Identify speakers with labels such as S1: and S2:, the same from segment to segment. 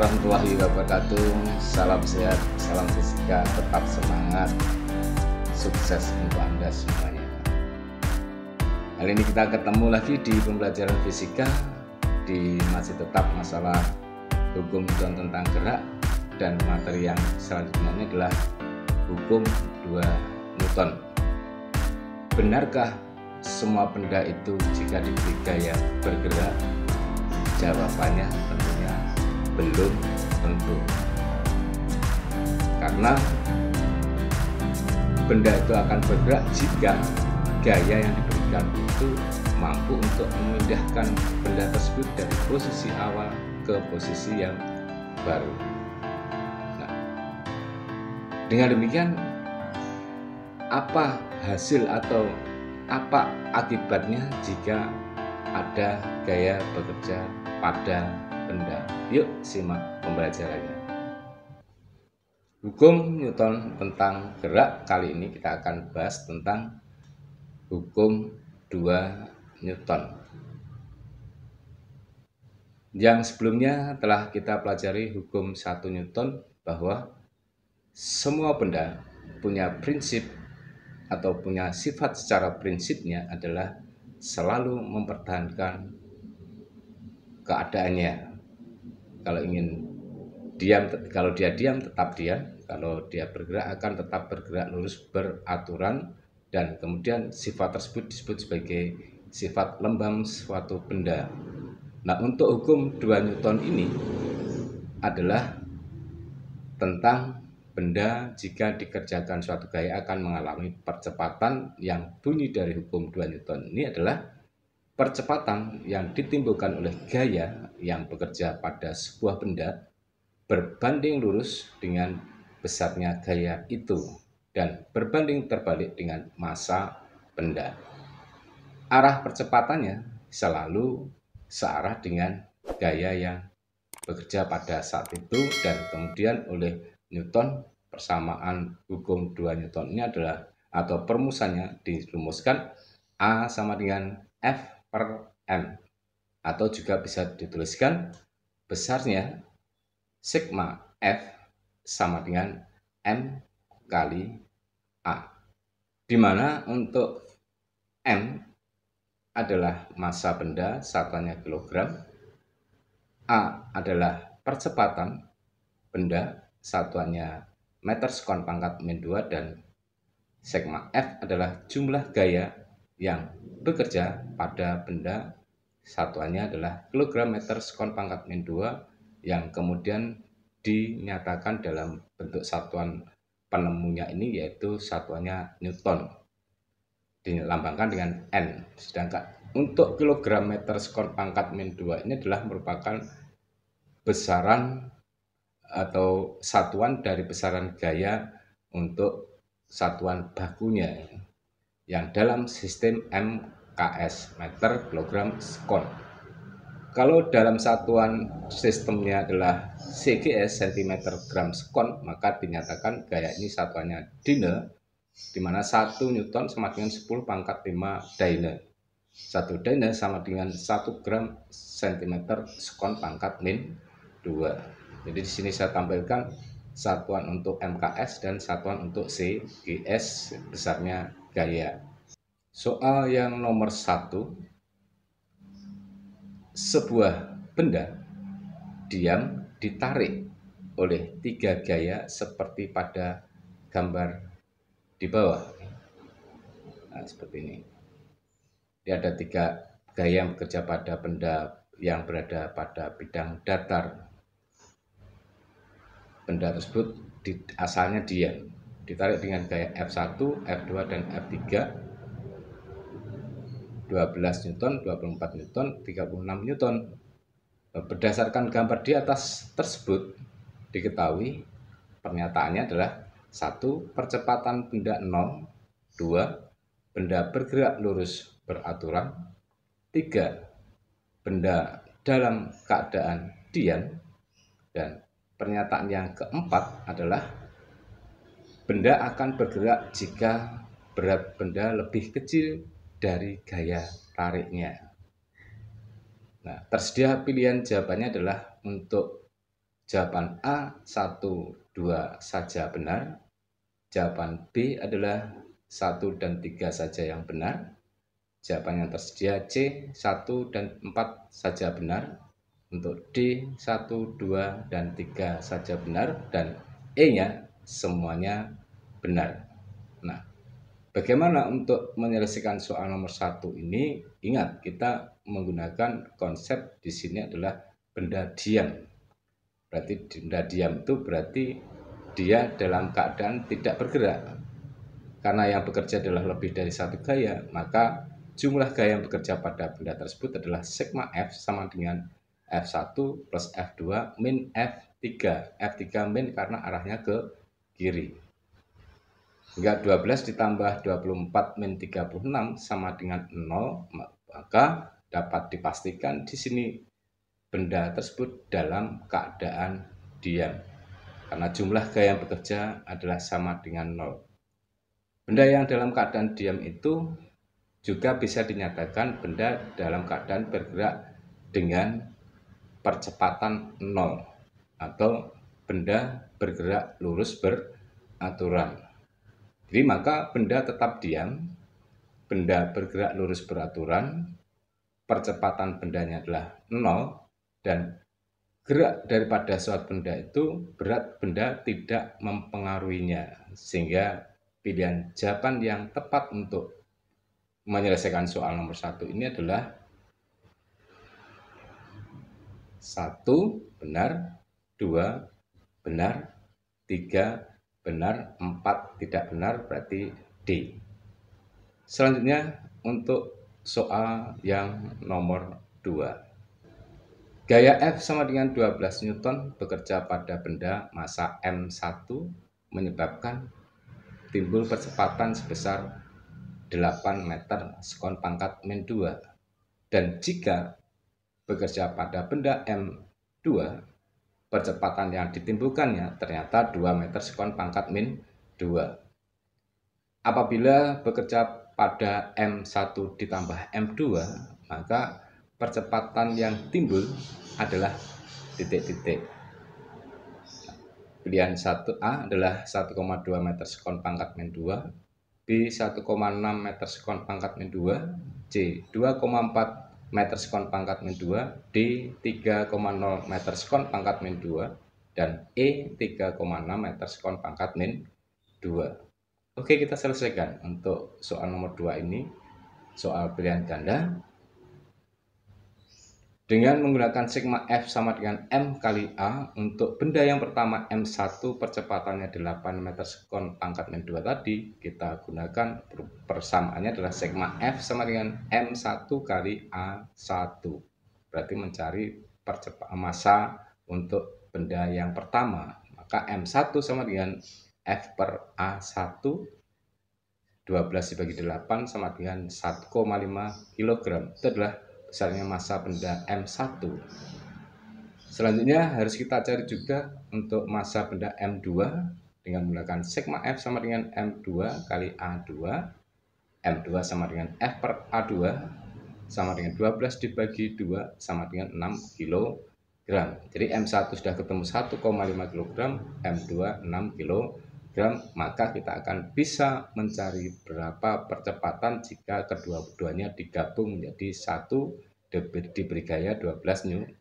S1: warahmatullahi wabarakatuh. Salam sehat, salam fisika, tetap semangat, sukses untuk Anda semuanya. Hari ini kita ketemu lagi di pembelajaran fisika di masih tetap masalah hukum dan tentang gerak dan materi yang selanjutnya adalah hukum 2 Newton. Benarkah semua benda itu jika diberi gaya bergerak? Jawabannya belum tentu karena benda itu akan bergerak jika gaya yang diberikan itu mampu untuk memindahkan benda tersebut dari posisi awal ke posisi yang baru. Nah, dengan demikian, apa hasil atau apa akibatnya jika ada gaya bekerja pada benda. Yuk simak pembelajarannya. Hukum Newton tentang gerak kali ini kita akan bahas tentang hukum 2 Newton. Yang sebelumnya telah kita pelajari hukum 1 Newton bahwa semua benda punya prinsip atau punya sifat secara prinsipnya adalah selalu mempertahankan keadaannya kalau ingin diam kalau dia diam tetap diam kalau dia bergerak akan tetap bergerak lurus beraturan dan kemudian sifat tersebut disebut sebagai sifat lembam suatu benda nah untuk hukum 2 Newton ini adalah tentang benda jika dikerjakan suatu gaya akan mengalami percepatan yang bunyi dari hukum 2 Newton ini adalah Percepatan yang ditimbulkan oleh gaya yang bekerja pada sebuah benda berbanding lurus dengan besarnya gaya itu dan berbanding terbalik dengan masa benda. Arah percepatannya selalu searah dengan gaya yang bekerja pada saat itu dan kemudian oleh Newton persamaan hukum 2 Newton ini adalah atau permusannya dirumuskan A sama dengan F per M. Atau juga bisa dituliskan besarnya sigma F sama dengan M kali A. dimana untuk M adalah massa benda satunya kilogram, A adalah percepatan benda satuannya meter sekon pangkat min 2 dan sigma F adalah jumlah gaya yang bekerja pada benda satuannya adalah kilogram meter sekon pangkat min 2 yang kemudian dinyatakan dalam bentuk satuan penemunya ini yaitu satuannya Newton dilambangkan dengan N sedangkan untuk kilogram meter skor pangkat min 2 ini adalah merupakan besaran atau satuan dari besaran gaya untuk satuan bakunya yang dalam sistem MKS meter kilogram skon. Kalau dalam satuan sistemnya adalah CGS cm gram skon, maka dinyatakan gaya ini satuannya dyne, di mana 1 newton sama dengan 10 pangkat 5 dyne. 1 dyne sama dengan 1 gram cm skon pangkat min 2. Jadi di sini saya tampilkan satuan untuk MKS dan satuan untuk CGS besarnya gaya. Soal yang nomor satu, sebuah benda diam ditarik oleh tiga gaya seperti pada gambar di bawah. Nah, seperti ini. Jadi ada tiga gaya yang bekerja pada benda yang berada pada bidang datar. Benda tersebut di, asalnya diam, ditarik dengan gaya F1, F2, dan F3 12 Newton, 24 Newton, 36 Newton eh, berdasarkan gambar di atas tersebut diketahui pernyataannya adalah satu percepatan benda 0 2 benda bergerak lurus beraturan 3 benda dalam keadaan diam dan pernyataan yang keempat adalah Benda akan bergerak jika berat benda lebih kecil dari gaya tariknya. Nah, tersedia pilihan jawabannya adalah untuk jawaban A 1 2 saja benar. Jawaban B adalah 1 dan 3 saja yang benar. Jawaban yang tersedia C 1 dan 4 saja benar. Untuk D 1 2 dan 3 saja benar dan E-nya semuanya benar. Nah, bagaimana untuk menyelesaikan soal nomor satu ini? Ingat, kita menggunakan konsep di sini adalah benda diam. Berarti benda diam itu berarti dia dalam keadaan tidak bergerak. Karena yang bekerja adalah lebih dari satu gaya, maka jumlah gaya yang bekerja pada benda tersebut adalah sigma F sama dengan F1 plus F2 min F3. F3 min karena arahnya ke kiri. Sehingga 12 ditambah 24 min 36 sama dengan 0, maka dapat dipastikan di sini benda tersebut dalam keadaan diam. Karena jumlah gaya yang bekerja adalah sama dengan 0. Benda yang dalam keadaan diam itu juga bisa dinyatakan benda dalam keadaan bergerak dengan percepatan 0 atau benda bergerak lurus beraturan. Jadi maka benda tetap diam, benda bergerak lurus beraturan, percepatan bendanya adalah nol, dan gerak daripada suatu benda itu berat benda tidak mempengaruhinya. Sehingga pilihan jawaban yang tepat untuk menyelesaikan soal nomor satu ini adalah satu benar, dua benar, tiga benar, 4 tidak benar berarti D. Selanjutnya untuk soal yang nomor 2. Gaya F sama dengan 12 Newton bekerja pada benda massa M1 menyebabkan timbul percepatan sebesar 8 meter sekon pangkat min 2. Dan jika bekerja pada benda M2 percepatan yang ditimbulkannya ternyata 2 meter sekon pangkat min 2. Apabila bekerja pada M1 ditambah M2, maka percepatan yang timbul adalah titik-titik. Pilihan 1A adalah 1,2 meter sekon pangkat min 2, B 1,6 meter sekon pangkat min 2, C 2,4 meter sekon pangkat min 2, D 3,0 meter sekon pangkat min 2, dan E 3,6 meter sekon pangkat min 2. Oke, kita selesaikan untuk soal nomor 2 ini, soal pilihan ganda. Dengan menggunakan sigma F sama dengan M kali A untuk benda yang pertama M1 percepatannya 8 meter sekon pangkat M2 tadi kita gunakan persamaannya adalah sigma F sama dengan M1 kali A1 berarti mencari percepatan masa untuk benda yang pertama maka M1 sama dengan F per A1 12 dibagi 8 sama dengan 1,5 kg itu adalah besarnya massa benda M1. Selanjutnya harus kita cari juga untuk massa benda M2 dengan menggunakan sigma F sama dengan M2 kali A2. M2 sama dengan F per A2 sama dengan 12 dibagi 2 sama dengan 6 kg. Jadi M1 sudah ketemu 1,5 kg, M2 6 kg gram, maka kita akan bisa mencari berapa percepatan jika kedua-duanya digabung menjadi satu diberi gaya 12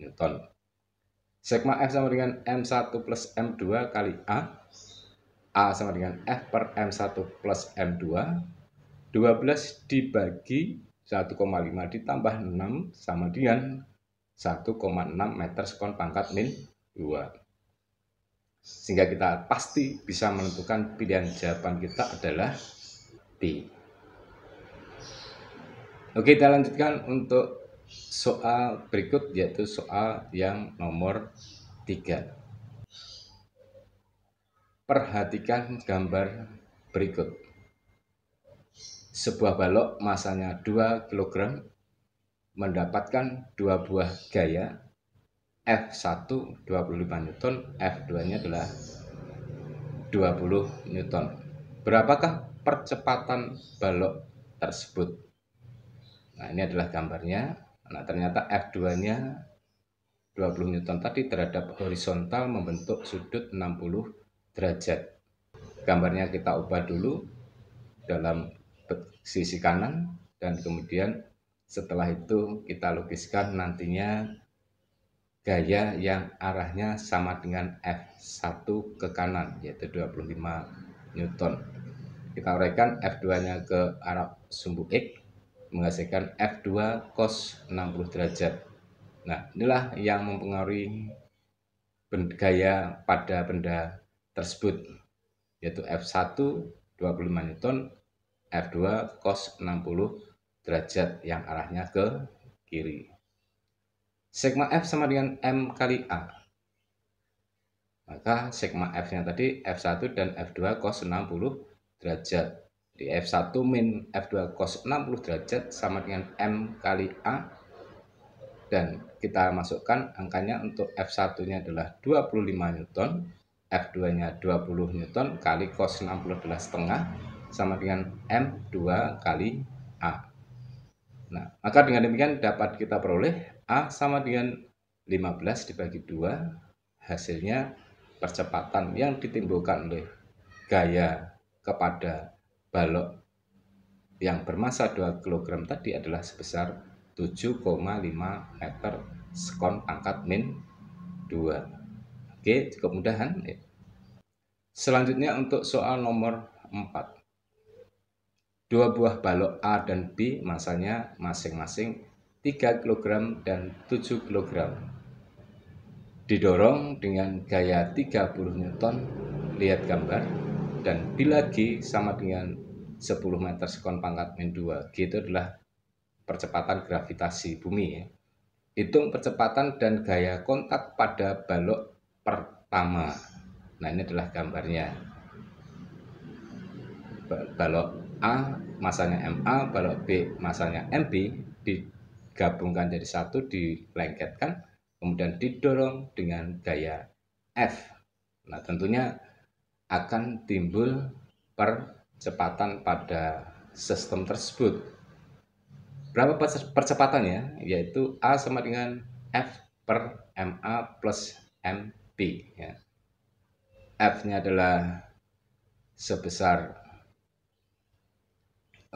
S1: Newton. Sigma F sama dengan M1 plus M2 kali A. A sama dengan F per M1 plus M2. 12 dibagi 1,5 ditambah 6 sama dengan 1,6 meter sekon pangkat min 2 sehingga kita pasti bisa menentukan pilihan jawaban kita adalah B. Oke, kita lanjutkan untuk soal berikut yaitu soal yang nomor 3. Perhatikan gambar berikut. Sebuah balok masanya 2 kg mendapatkan dua buah gaya F1 25 Newton, F2 nya adalah 20 Newton. Berapakah percepatan balok tersebut? Nah, ini adalah gambarnya. Nah, ternyata F2-nya 20 Newton tadi terhadap horizontal membentuk sudut 60 derajat. Gambarnya kita ubah dulu dalam sisi kanan dan kemudian setelah itu kita lukiskan nantinya gaya yang arahnya sama dengan F1 ke kanan yaitu 25 Newton. Kita uraikan F2-nya ke arah sumbu X menghasilkan F2 cos 60 derajat. Nah, inilah yang mempengaruhi gaya pada benda tersebut yaitu F1 25 Newton, F2 cos 60 derajat yang arahnya ke kiri. Sigma F sama dengan M kali A. Maka sigma F-nya tadi F1 dan F2 cos 60 derajat. Di F1 min F2 cos 60 derajat sama dengan M kali A. Dan kita masukkan angkanya untuk F1-nya adalah 25 Newton. F2-nya 20 Newton kali cos 60 adalah setengah sama dengan M2 kali A. Nah, maka dengan demikian dapat kita peroleh A sama dengan 15 dibagi 2, hasilnya percepatan yang ditimbulkan oleh gaya kepada balok yang bermasa 2 kg tadi adalah sebesar 7,5 meter sekon pangkat min 2. Oke, cukup mudahan. Ya. Selanjutnya untuk soal nomor 4. Dua buah balok A dan B masanya masing-masing 3 kg dan 7 kg. Didorong dengan gaya 30 Newton, lihat gambar, dan bila G sama dengan 10 meter sekon pangkat min 2, G itu adalah percepatan gravitasi bumi ya. Hitung percepatan dan gaya kontak pada balok pertama. Nah ini adalah gambarnya. Balok A masanya MA, balok B masanya MB di digabungkan jadi satu, dilengketkan, kemudian didorong dengan gaya F. Nah, tentunya akan timbul percepatan pada sistem tersebut. Berapa percepatannya? Yaitu A sama dengan F per MA plus MP. Ya. F-nya adalah sebesar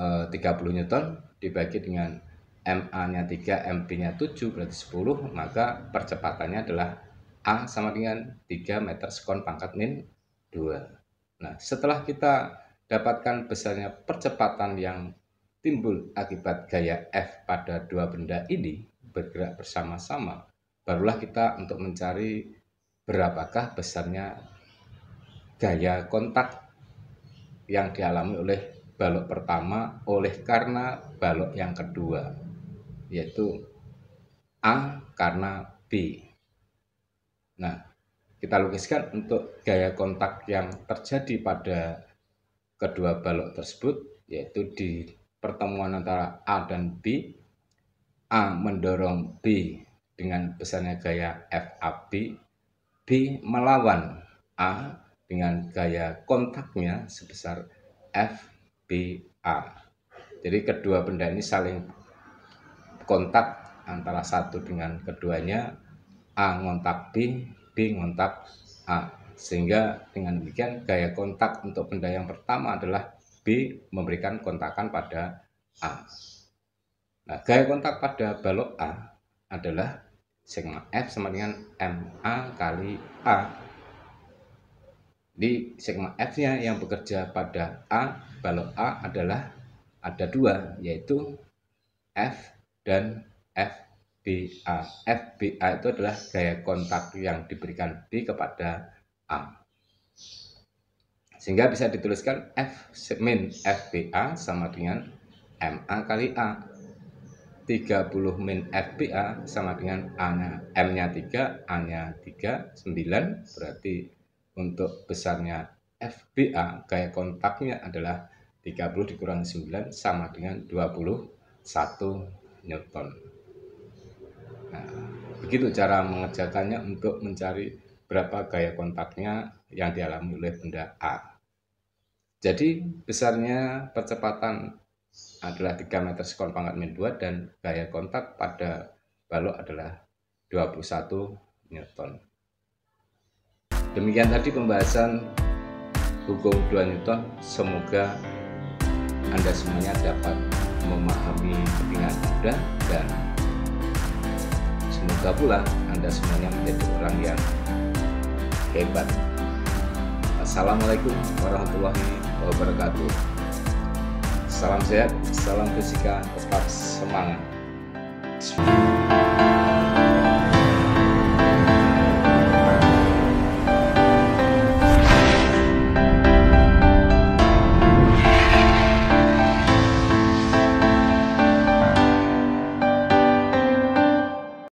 S1: 30 eh, Newton dibagi dengan MA-nya 3, MB-nya 7, berarti 10, maka percepatannya adalah A sama dengan 3 meter sekon pangkat min 2. Nah, setelah kita dapatkan besarnya percepatan yang timbul akibat gaya F pada dua benda ini bergerak bersama-sama, barulah kita untuk mencari berapakah besarnya gaya kontak yang dialami oleh balok pertama oleh karena balok yang kedua yaitu A karena B. Nah, kita lukiskan untuk gaya kontak yang terjadi pada kedua balok tersebut yaitu di pertemuan antara A dan B. A mendorong B dengan besarnya gaya FAB, B melawan A dengan gaya kontaknya sebesar FBA. Jadi kedua benda ini saling kontak antara satu dengan keduanya A ngontak B, B ngontak A sehingga dengan demikian gaya kontak untuk benda yang pertama adalah B memberikan kontakan pada A. Nah, gaya kontak pada balok A adalah sigma F sama dengan MA kali A. Di sigma F-nya yang bekerja pada A, balok A adalah ada dua, yaitu F dan FBA. FBA itu adalah gaya kontak yang diberikan B kepada A. Sehingga bisa dituliskan F min FBA sama dengan MA kali A. 30 min FBA sama dengan A-nya. M-nya 3, A-nya 3, 9. Berarti untuk besarnya FBA, gaya kontaknya adalah 30 dikurangi 9 sama dengan 21 Newton. Nah, begitu cara mengerjakannya untuk mencari berapa gaya kontaknya yang dialami oleh benda A. Jadi besarnya percepatan adalah 3 meter sekon pangkat min 2 dan gaya kontak pada balok adalah 21 Newton. Demikian tadi pembahasan hukum 2 Newton. Semoga Anda semuanya dapat memahami dengan mudah dan semoga pula Anda semuanya menjadi orang yang hebat. Assalamualaikum warahmatullahi wabarakatuh. Salam sehat, salam fisika, tetap semangat. semangat.